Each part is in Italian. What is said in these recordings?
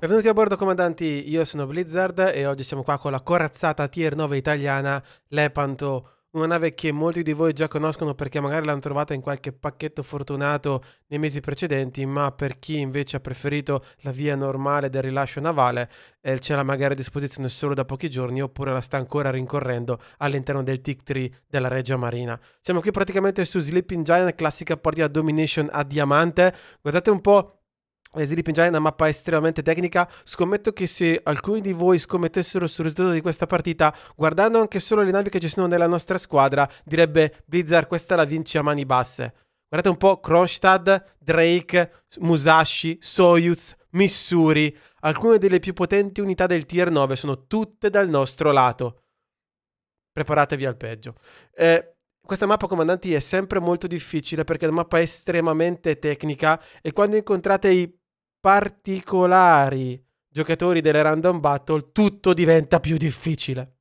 Benvenuti a bordo comandanti, io sono Blizzard e oggi siamo qua con la corazzata Tier 9 italiana Lepanto, una nave che molti di voi già conoscono perché magari l'hanno trovata in qualche pacchetto fortunato nei mesi precedenti, ma per chi invece ha preferito la via normale del rilascio navale eh, ce l'ha magari a disposizione solo da pochi giorni oppure la sta ancora rincorrendo all'interno del tick tree della Regia Marina. Siamo qui praticamente su Sleeping Giant, classica partita domination a diamante, guardate un po' Sleeping Giant è una mappa estremamente tecnica. Scommetto che se alcuni di voi scommettessero sul risultato di questa partita, guardando anche solo le navi che ci sono nella nostra squadra, direbbe Blizzard questa la vince a mani basse. Guardate un po' Kronstadt, Drake, Musashi, Soyuz, Missouri. Alcune delle più potenti unità del tier 9 sono tutte dal nostro lato. Preparatevi al peggio. Eh, questa mappa, comandanti, è sempre molto difficile perché la mappa è estremamente tecnica e quando incontrate i particolari giocatori delle random battle, tutto diventa più difficile.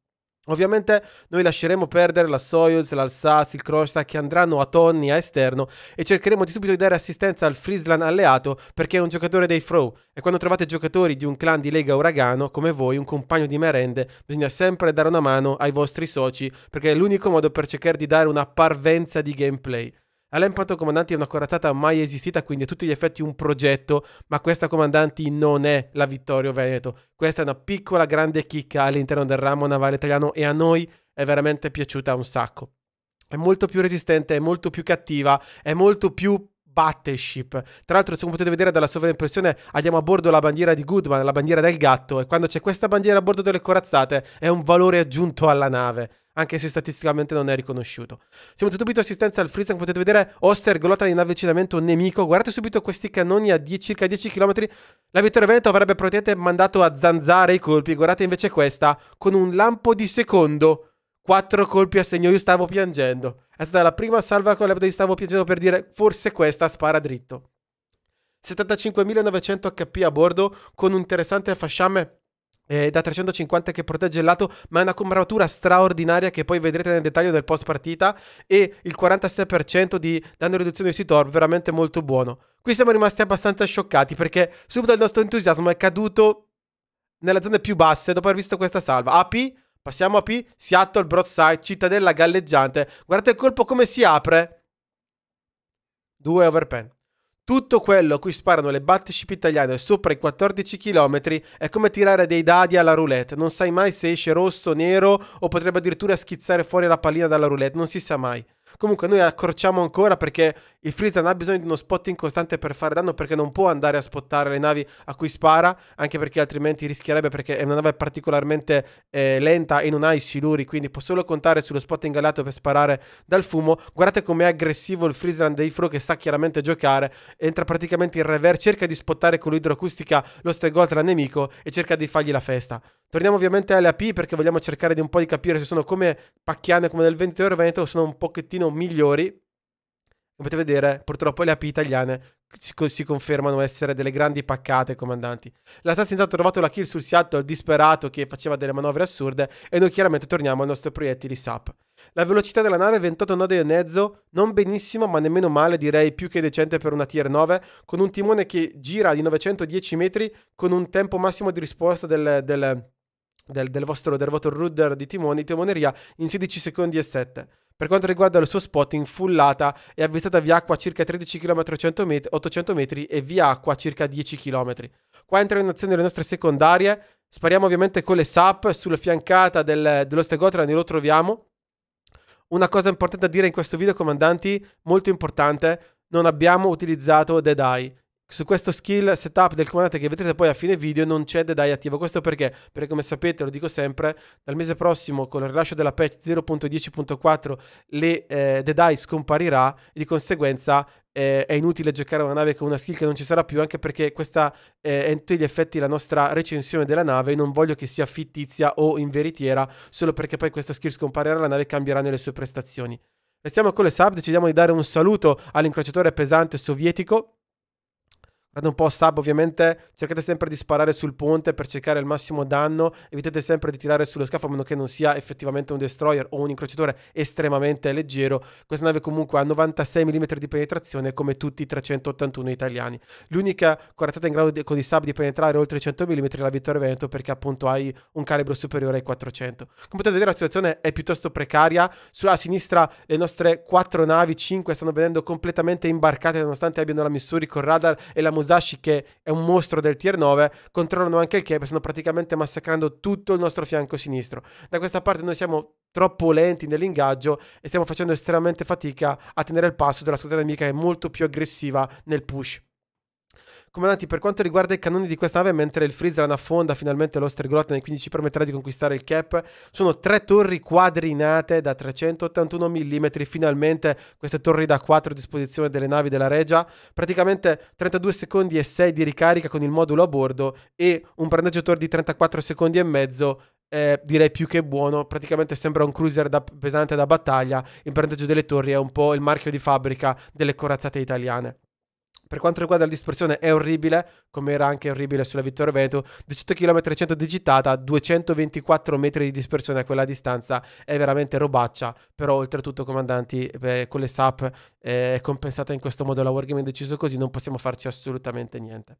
Ovviamente noi lasceremo perdere la Soyuz, l'Alsace, il Kronstadt che andranno a tonni a esterno e cercheremo di subito di dare assistenza al Friesland alleato perché è un giocatore dei Throw e quando trovate giocatori di un clan di Lega Uragano come voi, un compagno di merende, bisogna sempre dare una mano ai vostri soci perché è l'unico modo per cercare di dare una parvenza di gameplay. All'Empanto Comandanti è una corazzata mai esistita, quindi a tutti gli effetti un progetto, ma questa Comandanti non è la Vittorio Veneto. Questa è una piccola grande chicca all'interno del ramo navale italiano e a noi è veramente piaciuta un sacco. È molto più resistente, è molto più cattiva, è molto più battleship. Tra l'altro, come potete vedere dalla sovraimpressione, abbiamo a bordo la bandiera di Goodman, la bandiera del gatto, e quando c'è questa bandiera a bordo delle corazzate è un valore aggiunto alla nave anche se statisticamente non è riconosciuto. Siamo subito assistenza al freeze, potete vedere, Oster glotta in avvicinamento nemico. Guardate subito questi cannoni a die circa 10 km. La vittoria Veneto avrebbe praticamente mandato a zanzare i colpi. Guardate invece questa, con un lampo di secondo, 4 colpi a segno. Io stavo piangendo. È stata la prima salva con l'epoca l'Ebdo, stavo piangendo per dire forse questa spara dritto. 75.900 HP a bordo con un interessante fasciame eh, da 350 che protegge il lato, ma è una combratura straordinaria che poi vedrete nel dettaglio del post partita e il 46% di danno riduzione sui torb veramente molto buono. Qui siamo rimasti abbastanza scioccati perché subito il nostro entusiasmo è caduto nella zona più basse dopo aver visto questa salva. AP, passiamo a P, Seattle, Broadside, Cittadella galleggiante. Guardate il colpo come si apre. Due overpen. Tutto quello a cui sparano le battleship italiane sopra i 14 km è come tirare dei dadi alla roulette, non sai mai se esce rosso, nero o potrebbe addirittura schizzare fuori la pallina dalla roulette, non si sa mai. Comunque noi accorciamo ancora perché il Freeze non ha bisogno di uno spotting costante per fare danno perché non può andare a spottare le navi a cui spara, anche perché altrimenti rischierebbe perché è una nave particolarmente eh, lenta e non ha i siluri, quindi può solo contare sullo spotting alato per sparare dal fumo. Guardate com'è aggressivo il Freezeland dei Fro che sa chiaramente giocare, entra praticamente in reverse, cerca di spottare con l'idroacustica lo Stegolt al nemico e cerca di fargli la festa. Torniamo ovviamente alle AP perché vogliamo cercare di un po' di capire se sono come Pacchiane come nel 20 ore Veneto o sono un pochettino migliori come potete vedere, purtroppo le api italiane si, si, confermano essere delle grandi paccate comandanti. L'assassin ha trovato la kill sul Seattle disperato che faceva delle manovre assurde e noi chiaramente torniamo al nostro proiettile SAP. La velocità della nave è 28 node e mezzo, non benissimo ma nemmeno male, direi più che decente per una tier 9, con un timone che gira di 910 metri con un tempo massimo di risposta del, del, del, del vostro del rotor rudder di timone, di timoneria in 16 secondi e 7. Per quanto riguarda il suo spot, infullata è avvistata via acqua a circa 13 km 800 metri e via acqua a circa 10 km. Qua entrano in azione le nostre secondarie, spariamo ovviamente con le SAP, sulla fiancata del, dell'Ostegotra ne lo troviamo. Una cosa importante da dire in questo video, comandanti, molto importante, non abbiamo utilizzato Dead Eye su questo skill setup del comandante che vedrete poi a fine video non c'è The Die attivo. Questo perché? Perché come sapete, lo dico sempre, dal mese prossimo con il rilascio della patch 0.10.4 le eh, The Die scomparirà e di conseguenza eh, è inutile giocare una nave con una skill che non ci sarà più anche perché questa eh, è in tutti gli effetti la nostra recensione della nave non voglio che sia fittizia o in veritiera solo perché poi questa skill scomparirà e la nave cambierà nelle sue prestazioni. Restiamo con le sub, decidiamo di dare un saluto all'incrociatore pesante sovietico Guarda un po' sub, ovviamente cercate sempre di sparare sul ponte per cercare il massimo danno, evitate sempre di tirare sullo scafo a meno che non sia effettivamente un destroyer o un incrociatore estremamente leggero. Questa nave comunque ha 96 mm di penetrazione come tutti i 381 italiani. L'unica corazzata in grado di, con i sub di penetrare oltre i 100 mm è la Vittoria Veneto perché appunto hai un calibro superiore ai 400. Come potete vedere la situazione è piuttosto precaria, sulla sinistra le nostre quattro navi, 5 stanno venendo completamente imbarcate nonostante abbiano la Missouri con radar e la Mosè Musashi che è un mostro del tier 9, controllano anche il Kebe, stanno praticamente massacrando tutto il nostro fianco sinistro. Da questa parte noi siamo troppo lenti nell'ingaggio e stiamo facendo estremamente fatica a tenere il passo della squadra nemica che è molto più aggressiva nel push comandanti, per quanto riguarda i cannoni di questa nave, mentre il freezer affonda finalmente l'Osterglotten e quindi ci permetterà di conquistare il Cap, sono tre torri quadrinate da 381 mm, finalmente queste torri da 4 a disposizione delle navi della Regia, praticamente 32 secondi e 6 di ricarica con il modulo a bordo e un danneggiatore di 34 secondi e mezzo. Eh, direi più che buono, praticamente sembra un cruiser da, pesante da battaglia. Il prendeggio delle torri è un po' il marchio di fabbrica delle corazzate italiane per quanto riguarda la dispersione è orribile, come era anche orribile sulla Vittoria Veneto, 18 km 100 digitata, 224 metri di dispersione a quella distanza è veramente robaccia, però oltretutto comandanti beh, con le SAP eh, è compensata in questo modo la Wargame deciso così, non possiamo farci assolutamente niente.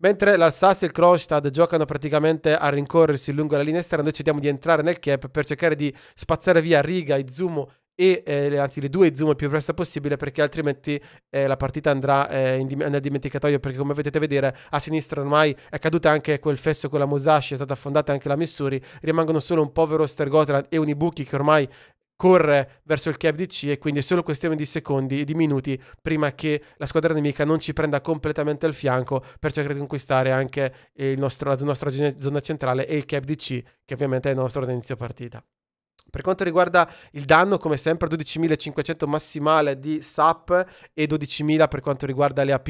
Mentre l'Alsassia e il Kronstadt giocano praticamente a rincorrersi lungo la linea esterna, noi cerchiamo di entrare nel cap per cercare di spazzare via Riga, Izumo e eh, anzi le due zoom il più presto possibile perché altrimenti eh, la partita andrà eh, dim- nel dimenticatoio perché come potete vedere a sinistra ormai è caduta anche quel fesso con la Musashi, è stata affondata anche la Missouri, rimangono solo un povero Stergotland e un Ibuki che ormai corre verso il cap di C e quindi è solo questione di secondi e di minuti prima che la squadra nemica non ci prenda completamente al fianco per cercare di conquistare anche nostro, la nostra zona centrale e il cap di C che ovviamente è il nostro inizio partita. Per quanto riguarda il danno, come sempre 12.500 massimale di SAP e 12.000 per quanto riguarda le AP.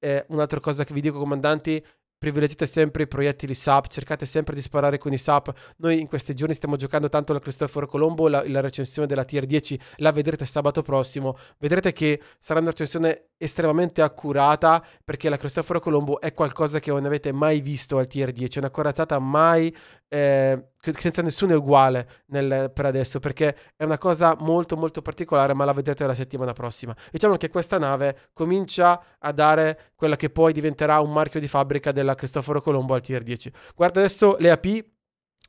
Eh, un'altra cosa che vi dico, comandanti, privilegiate sempre i proiettili SAP, cercate sempre di sparare con i SAP. Noi in questi giorni stiamo giocando tanto la Cristoforo Colombo, la, la recensione della Tier 10 la vedrete sabato prossimo. Vedrete che sarà una recensione estremamente accurata perché la Cristoforo Colombo è qualcosa che non avete mai visto al tier 10, è una corazzata mai eh, senza nessuno è uguale nel, per adesso perché è una cosa molto molto particolare ma la vedrete la settimana prossima diciamo che questa nave comincia a dare quella che poi diventerà un marchio di fabbrica della Cristoforo Colombo al tier 10 guarda adesso le AP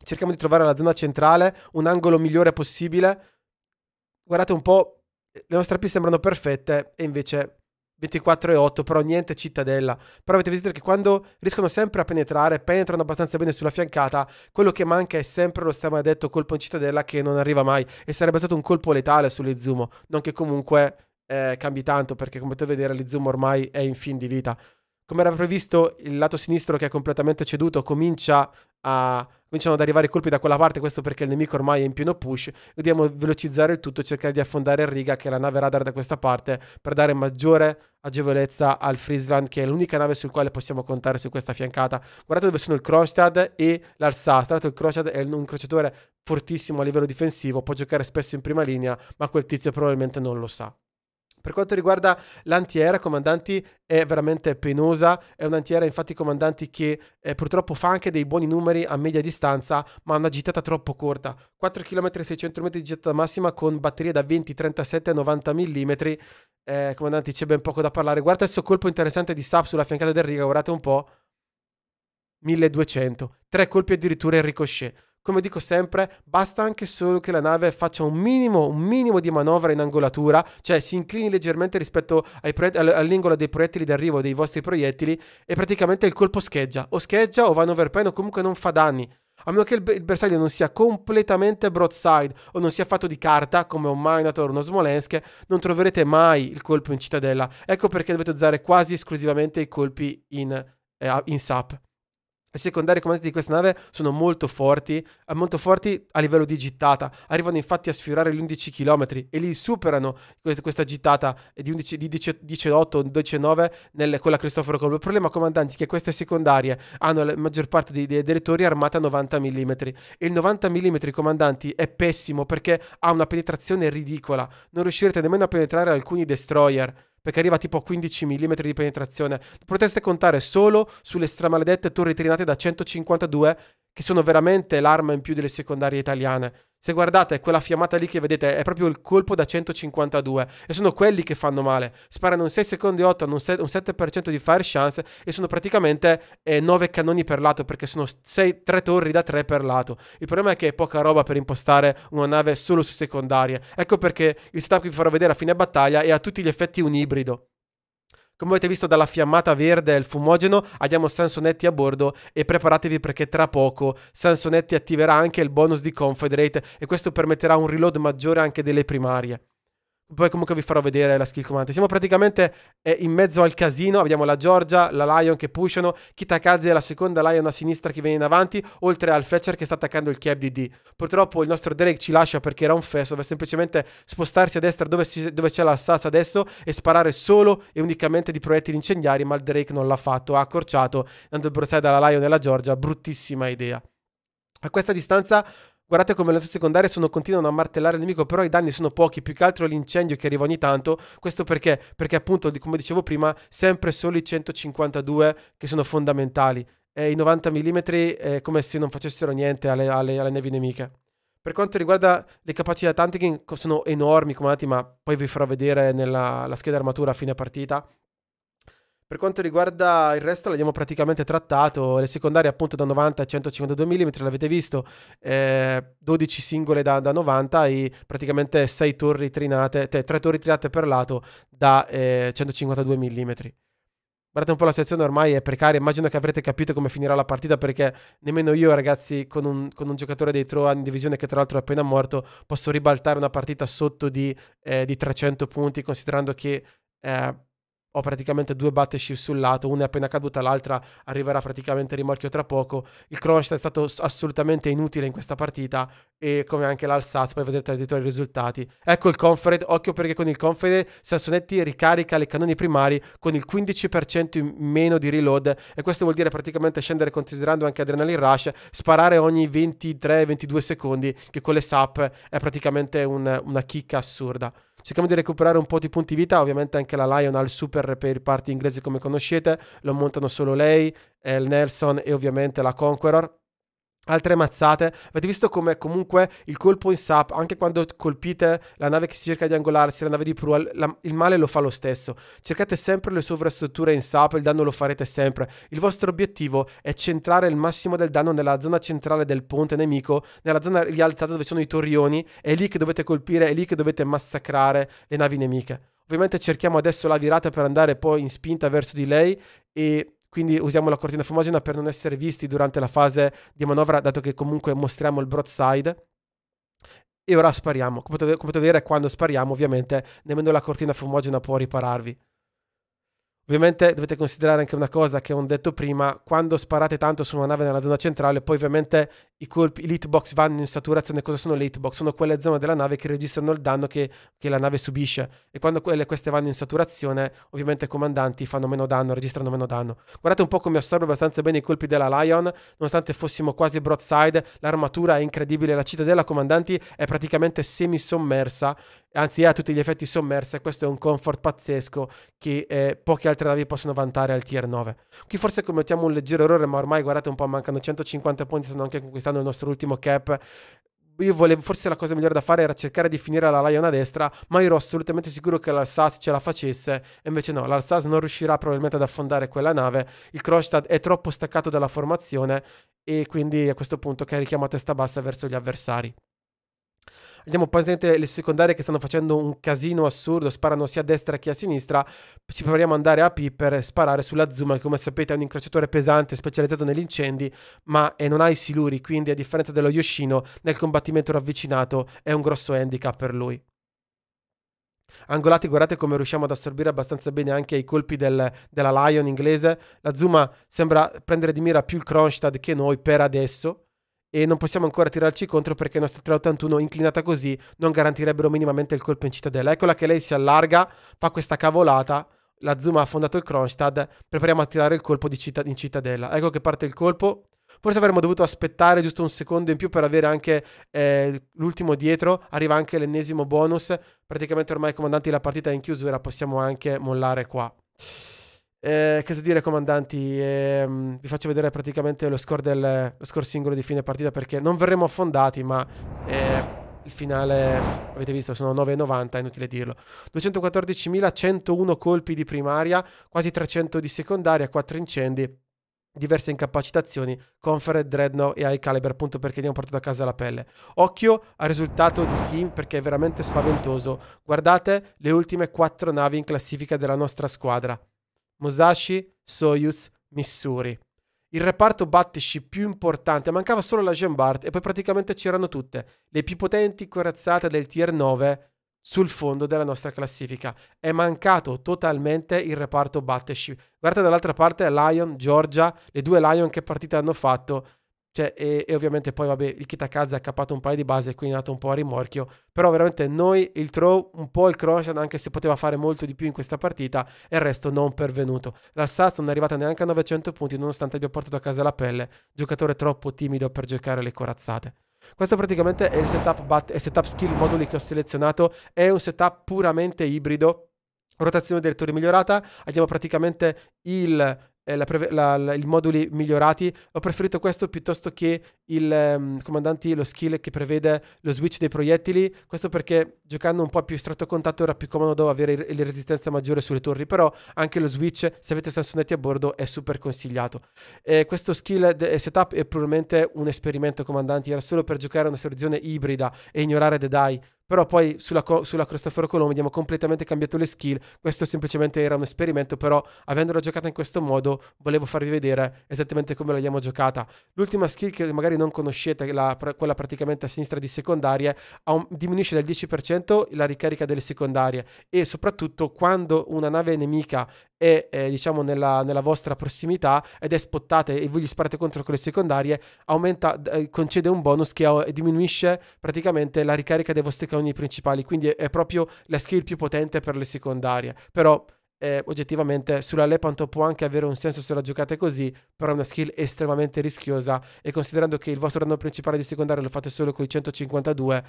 cerchiamo di trovare la zona centrale un angolo migliore possibile guardate un po' le nostre AP sembrano perfette e invece 24 e 8, però niente cittadella. Però avete visto che quando riescono sempre a penetrare, penetrano abbastanza bene sulla fiancata, quello che manca è sempre lo stamadetto colpo in cittadella che non arriva mai e sarebbe stato un colpo letale sull'Izumo, non che comunque eh, cambi tanto perché come potete vedere l'Izumo ormai è in fin di vita. Come era previsto, il lato sinistro che è completamente ceduto comincia a... cominciano ad arrivare i colpi da quella parte, questo perché il nemico ormai è in pieno push, dobbiamo velocizzare il tutto, cercare di affondare il riga che è la nave radar da questa parte per dare maggiore agevolezza al Friesland che è l'unica nave sul quale possiamo contare su questa fiancata. Guardate dove sono il Kronstad e l'Alsace, tra l'altro il Kronstad è un incrociatore fortissimo a livello difensivo, può giocare spesso in prima linea, ma quel tizio probabilmente non lo sa. Per quanto riguarda l'antiera, comandanti, è veramente penosa, è un'antiera infatti comandanti che eh, purtroppo fa anche dei buoni numeri a media distanza, ma ha una gittata troppo corta. 4 km 600 m di gittata massima con batterie da 20, 37 90 mm. Eh, comandanti, c'è ben poco da parlare. Guarda il suo colpo interessante di Sap sulla fiancata del riga, guardate un po'. 1200. Tre colpi addirittura in ricochet come dico sempre, basta anche solo che la nave faccia un minimo, un minimo di manovra in angolatura, cioè si inclini leggermente rispetto proiett- all'ingola dei proiettili d'arrivo dei vostri proiettili e praticamente il colpo scheggia, o scheggia o vanno in o comunque non fa danni. A meno che il, il, bersaglio non sia completamente broadside o non sia fatto di carta, come un Minotaur o uno Smolensk, non troverete mai il colpo in cittadella. Ecco perché dovete usare quasi esclusivamente i colpi in, eh, in SAP i secondari comandanti di questa nave sono molto forti, eh, molto forti a livello di gittata, arrivano infatti a sfiorare gli 11 km e li superano questa gittata di, 11, di 18 19 nel, con la Cristoforo Colombo. Il problema comandanti è che queste secondarie hanno la maggior parte dei, dei, delle torri armata a 90 mm e il 90 mm comandanti è pessimo perché ha una penetrazione ridicola, non riuscirete nemmeno a penetrare alcuni destroyer perché arriva tipo a 15 mm di penetrazione. Potreste contare solo sulle stramaledette torri trinate da 152 che sono veramente l'arma in più delle secondarie italiane. Se guardate quella fiammata lì che vedete è proprio il colpo da 152 e sono quelli che fanno male. Sparano un 6 secondi 8, hanno un 7% di fire chance e sono praticamente eh, 9 cannoni per lato perché sono 6, 3 torri da 3 per lato. Il problema è che è poca roba per impostare una nave solo su secondarie. Ecco perché il setup che vi farò vedere a fine battaglia è a tutti gli effetti un ibrido. Come avete visto dalla fiammata verde e il fumogeno, abbiamo Sansonetti a bordo e preparatevi perché tra poco Sansonetti attiverà anche il bonus di Confederate e questo permetterà un reload maggiore anche delle primarie. Poi comunque vi farò vedere la skill comandante. Siamo praticamente eh, in mezzo al casino. Abbiamo la Georgia, la Lion che pushano. Kitakazi è la seconda Lion a sinistra che viene in avanti. Oltre al Fletcher che sta attaccando il Chieb di D. Purtroppo il nostro Drake ci lascia perché era un fesso. Deve semplicemente spostarsi a destra dove, c'è l'Alsace adesso e sparare solo e unicamente di proiettili incendiari. Ma il Drake non l'ha fatto. Ha accorciato. dando il brossai dalla Lion e la Georgia. Bruttissima idea. A questa distanza Guardate come le sue secondarie sono, continuano a martellare il nemico, però i danni sono pochi, più che altro l'incendio che arriva ogni tanto. Questo perché? Perché appunto, come dicevo prima, sempre solo i 152 che sono fondamentali. E i 90 mm è come se non facessero niente alle, alle, alle nevi nemiche. Per quanto riguarda le capacità tantiche, sono enormi, come ma poi vi farò vedere nella scheda armatura a fine partita. Per quanto riguarda il resto l'abbiamo praticamente trattato, le secondarie appunto da 90 a 152 mm, l'avete visto, eh, 12 singole da, da, 90 e praticamente 6 torri trinate, cioè 3 torri trinate per lato da eh, 152 mm. Guardate un po' la situazione ormai è precaria, immagino che avrete capito come finirà la partita perché nemmeno io ragazzi con un, con un giocatore dei Troan in divisione che tra l'altro è appena morto posso ribaltare una partita sotto di, eh, di 300 punti considerando che... Eh, ho praticamente due battleship sul lato, una è appena caduta, l'altra arriverà praticamente a rimorchio tra poco. Il Kronstadt è stato assolutamente inutile in questa partita e come anche l'Alsaz, poi vedete addirittura i risultati. Ecco il Confred, occhio perché con il Confred Sansonetti ricarica le cannoni primari con il 15% in meno di reload e questo vuol dire praticamente scendere considerando anche Adrenaline Rush, sparare ogni 23-22 secondi che con le SAP è praticamente un, una chicca assurda. Cerchiamo di recuperare un po' di punti vita, ovviamente anche la Lion ha il super per i parti inglesi come conoscete, lo montano solo lei, il Nelson e ovviamente la Conqueror, altre mazzate. Avete visto come comunque il colpo in sap, anche quando colpite la nave che si cerca di angolarsi, la nave di prua, la, il male lo fa lo stesso. Cercate sempre le sovrastrutture in sap, il danno lo farete sempre. Il vostro obiettivo è centrare il massimo del danno nella zona centrale del ponte nemico, nella zona rialzata dove sono i torrioni, è lì che dovete colpire, è lì che dovete massacrare le navi nemiche. Ovviamente cerchiamo adesso la virata per andare poi in spinta verso di lei e quindi usiamo la cortina fumogena per non essere visti durante la fase di manovra, dato che comunque mostriamo il broadside. E ora spariamo. Come potete, come potete vedere, quando spariamo, ovviamente, nemmeno la cortina fumogena può ripararvi. Ovviamente dovete considerare anche una cosa che ho detto prima, quando sparate tanto su una nave nella zona centrale, poi ovviamente i colpi, le hitbox vanno in saturazione. Cosa sono le hitbox? Sono quelle zone della nave che registrano il danno che, che la nave subisce. E quando quelle, queste vanno in saturazione, ovviamente i comandanti fanno meno danno, registrano meno danno. Guardate un po' come assorbe abbastanza bene i colpi della Lion, nonostante fossimo quasi broadside. L'armatura è incredibile. La cittadella comandanti è praticamente semi-sommersa, anzi è a tutti gli effetti sommersa. E questo è un comfort pazzesco che eh, poche altre navi possono vantare al tier 9. Qui forse commettiamo un leggero errore, ma ormai guardate un po', mancano 150 punti, stanno anche conquistando quest'anno il nostro ultimo cap io volevo, forse la cosa migliore da fare era cercare di finire la Lion a destra, ma io ero assolutamente sicuro che l'Alsace ce la facesse, e invece no, l'Alsace non riuscirà probabilmente ad affondare quella nave, il Kronstadt è troppo staccato dalla formazione e quindi a questo punto carichiamo a testa bassa verso gli avversari. Vediamo presente le secondarie che stanno facendo un casino assurdo, sparano sia a destra che a sinistra. Ci proviamo ad andare a P per sparare sulla Zuma, che come sapete è un incrociatore pesante specializzato negli incendi, ma eh, non ha i siluri, quindi a differenza dello Yoshino, nel combattimento ravvicinato è un grosso handicap per lui. Angolati, guardate come riusciamo ad assorbire abbastanza bene anche i colpi del, della Lion inglese. La Zuma sembra prendere di mira più il Kronstadt che noi per adesso e non possiamo ancora tirarci contro perché una 381 inclinata così non garantirebbero minimamente il colpo in cittadella. Eccola che lei si allarga, fa questa cavolata, la Zuma ha affondato il Kronstadt, prepariamo a tirare il colpo citt- in cittadella. Ecco che parte il colpo. Forse avremmo dovuto aspettare giusto un secondo in più per avere anche eh, l'ultimo dietro. Arriva anche l'ennesimo bonus. Praticamente ormai comandanti la partita è in chiusura, possiamo anche mollare qua. Eh, che cosa dire, comandanti? Eh, vi faccio vedere praticamente lo score, del, lo score singolo di fine partita perché non verremo affondati, ma eh, il finale, avete visto, sono 9,90, inutile dirlo. 214.101 colpi di primaria, quasi 300 di secondaria, 4 incendi, diverse incapacitazioni, Conferred, Dreadnought e High Caliber, appunto perché abbiamo portato a casa la pelle. Occhio al risultato di team perché è veramente spaventoso. Guardate le ultime 4 navi in classifica della nostra squadra. Musashi Soyuz Missouri. Il reparto battici più importante, mancava solo la Jambart e poi praticamente c'erano tutte, le più potenti corazzate del tier 9 sul fondo della nostra classifica. È mancato totalmente il reparto battleship. Guardate dall'altra parte Lion, Georgia, le due Lion che partite hanno fatto cioè, e, e, ovviamente poi, vabbè, il Kitakaze ha capato un paio di base, e quindi è nato un po' a rimorchio. Però veramente noi, il throw, un po' il Croshan, anche se poteva fare molto di più in questa partita, e il resto non pervenuto. La Sass non è arrivata neanche a 900 punti, nonostante abbia portato a casa la pelle. Giocatore troppo timido per giocare le corazzate. Questo praticamente è il setup, bat- il setup skill moduli che ho selezionato. È un setup puramente ibrido rotazione dei lettori migliorata, abbiamo praticamente il eh, la preve- la, la, i moduli migliorati, ho preferito questo piuttosto che il ehm, comandanti, lo skill che prevede lo switch dei proiettili, questo perché giocando un po' più stretto contatto era più comodo avere il, il resistenza maggiore sulle torri, però anche lo switch, se avete Sansonetti a bordo, è super consigliato. Eh, questo skill de- setup è probabilmente un esperimento comandanti, era solo per giocare una soluzione ibrida e ignorare The Die, però poi sulla, sulla Cristoforo Colombo abbiamo completamente cambiato le skill, questo semplicemente era un esperimento, però avendola giocata in questo modo volevo farvi vedere esattamente come l'abbiamo giocata. L'ultima skill che magari non conoscete, la, quella praticamente a sinistra di secondarie, un, diminuisce del 10% la ricarica delle secondarie e soprattutto quando una nave nemica e eh, diciamo nella, nella, vostra prossimità ed è spottata e voi gli sparate contro con le secondarie, aumenta, eh, concede un bonus che eh, diminuisce praticamente la ricarica dei vostri canoni principali, quindi è, è proprio la skill più potente per le secondarie. Però eh, oggettivamente sulla Lepanto può anche avere un senso se la giocate così, però è una skill estremamente rischiosa e considerando che il vostro danno principale di secondario lo fate solo con i 152,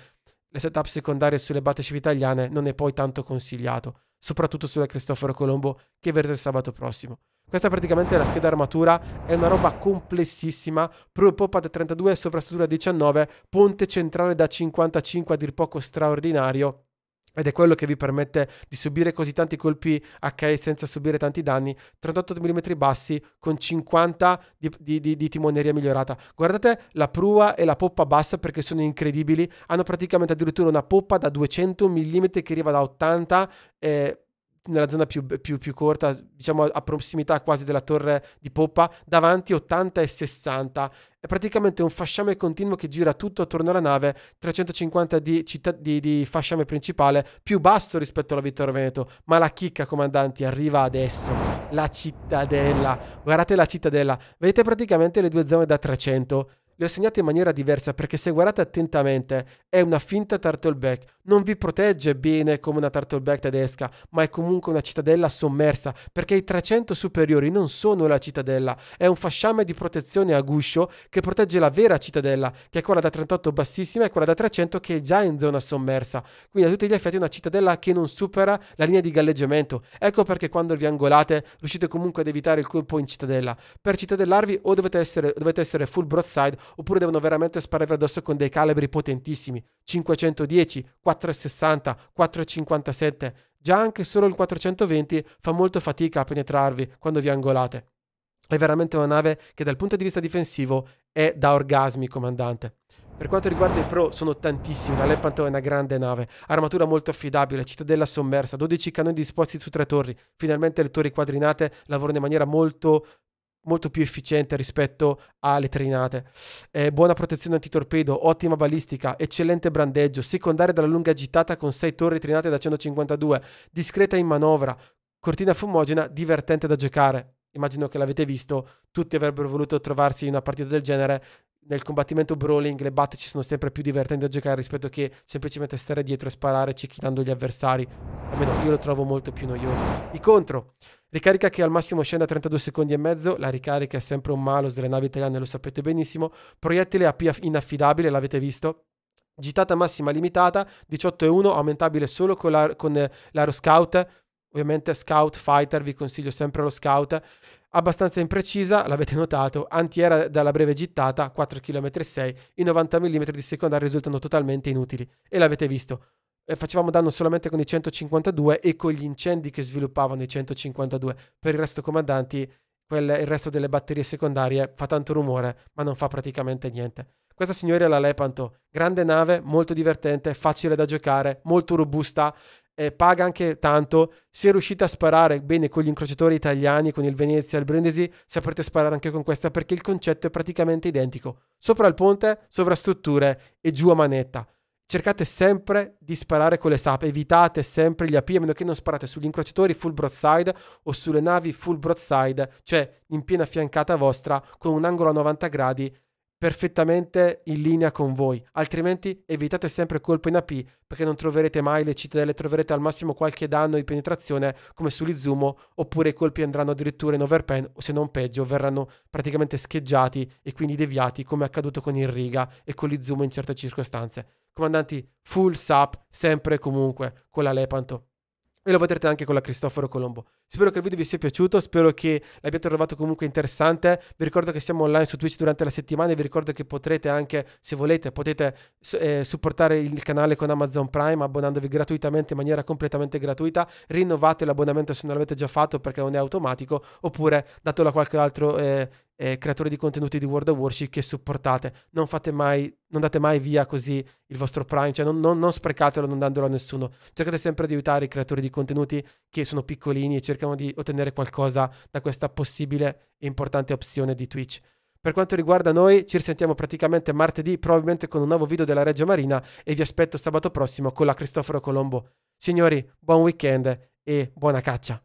le setup secondarie sulle battleship italiane non è poi tanto consigliato soprattutto sulla Cristoforo Colombo che verrà il sabato prossimo. Questa praticamente è la scheda armatura, è una roba complessissima, propoppa da 32, sovrastruttura 19, ponte centrale da 55 a dir poco straordinario ed è quello che vi permette di subire così tanti colpi HE senza subire tanti danni, 38 mm bassi con 50 di, di, di, di, timoneria migliorata. Guardate la prua e la poppa bassa perché sono incredibili, hanno praticamente addirittura una poppa da 200 mm che arriva da 80 eh, nella zona più, più, più corta, diciamo a, prossimità quasi della torre di poppa, davanti 80 e 60. È praticamente un fasciame continuo che gira tutto attorno alla nave, 350 di, città, di, di fasciame principale, più basso rispetto alla Vittorio Veneto. Ma la chicca, comandanti, arriva adesso. La cittadella. Guardate la cittadella. Vedete praticamente le due zone da 300 le ho segnate in maniera diversa perché se guardate attentamente è una finta turtleback, non vi protegge bene come una turtleback tedesca, ma è comunque una cittadella sommersa, perché i 300 superiori non sono la cittadella, è un fasciame di protezione a guscio che protegge la vera cittadella, che è quella da 38 bassissima e quella da 300 che è già in zona sommersa. Quindi a tutti gli effetti è una cittadella che non supera la linea di galleggiamento. Ecco perché quando vi angolate riuscite comunque ad evitare il colpo in cittadella. Per cittadellarvi o dovete essere, dovete essere full broadside oppure devono veramente sparare addosso con dei calibri potentissimi. 510, 4 4,60, 4,57, già anche solo il 420 fa molto fatica a penetrarvi quando vi angolate. È veramente una nave che dal punto di vista difensivo è da orgasmi, comandante. Per quanto riguarda i pro, sono tantissimi. La Lepanto è una grande nave, armatura molto affidabile, cittadella sommersa, 12 cannoni disposti su tre torri. Finalmente le torri quadrinate lavorano in maniera molto molto più efficiente rispetto alle trainate. Eh, buona protezione antitorpedo, ottima balistica, eccellente brandeggio, secondaria dalla lunga gittata con 6 torri trainate da 152, discreta in manovra, cortina fumogena, divertente da giocare. Immagino che l'avete visto, tutti avrebbero voluto trovarsi in una partita del genere nel combattimento brawling le batte ci sono sempre più divertenti da giocare rispetto che semplicemente stare dietro e sparare cecchinando gli avversari. Almeno io lo trovo molto più noioso. I contro. Ricarica che al massimo scende a 32 secondi e mezzo, la ricarica è sempre un malus delle navi italiane, lo sapete benissimo. Proiettile AP inaffidabile, l'avete visto? Gittata massima limitata, 18,1, aumentabile solo con, la, con l'Aero Scout. Ovviamente Scout Fighter, vi consiglio sempre lo Scout abbastanza imprecisa, l'avete notato, antiera dalla breve gittata, 4 km 6, i 90 mm di secondaria risultano totalmente inutili e l'avete visto. Eh, facevamo danno solamente con i 152 e con gli incendi che sviluppavano i 152. Per il resto, comandanti, quel, il resto delle batterie secondarie fa tanto rumore, ma non fa praticamente niente. Questa signora è la Lepanto, grande nave, molto divertente, facile da giocare, molto robusta eh, paga anche tanto. Se riuscite a sparare bene con gli incrociatori italiani, con il Venezia, e il Brindisi, saprete sparare anche con questa perché il concetto è praticamente identico. Sopra il ponte, sovrastrutture e giù a manetta. Cercate sempre di sparare con le sape, evitate sempre gli AP a meno che non sparate sugli incrociatori full broadside o sulle navi full broadside, cioè in piena fiancata vostra con un angolo a 90 gradi perfettamente in linea con voi, altrimenti evitate sempre colpo in AP perché non troverete mai le cittadelle, troverete al massimo qualche danno di penetrazione come sull'Izumo oppure i colpi andranno addirittura in overpen o se non peggio verranno praticamente scheggiati e quindi deviati come è accaduto con il Riga e con l'Izumo in certe circostanze. Comandanti full sap sempre e comunque con la Lepanto e lo vedrete anche con la Cristoforo Colombo. Spero che il video vi sia piaciuto, spero che l'abbiate trovato comunque interessante. Vi ricordo che siamo online su Twitch durante la settimana e vi ricordo che potrete anche, se volete, potete eh, supportare il canale con Amazon Prime abbonandovi gratuitamente in maniera completamente gratuita. Rinnovate l'abbonamento se non l'avete già fatto perché non è automatico, oppure datelo a qualche altro eh, eh, creatore di contenuti di World of Warship che supportate. Non fate mai, non date mai via così il vostro Prime, cioè non, non, non sprecatelo non dandolo a nessuno. Cercate sempre di aiutare i creatori di contenuti che sono piccolini e cercate cerchiamo di ottenere qualcosa da questa possibile e importante opzione di Twitch. Per quanto riguarda noi, ci risentiamo praticamente martedì, probabilmente con un nuovo video della Reggio Marina e vi aspetto sabato prossimo con la Cristoforo Colombo. Signori, buon weekend e buona caccia!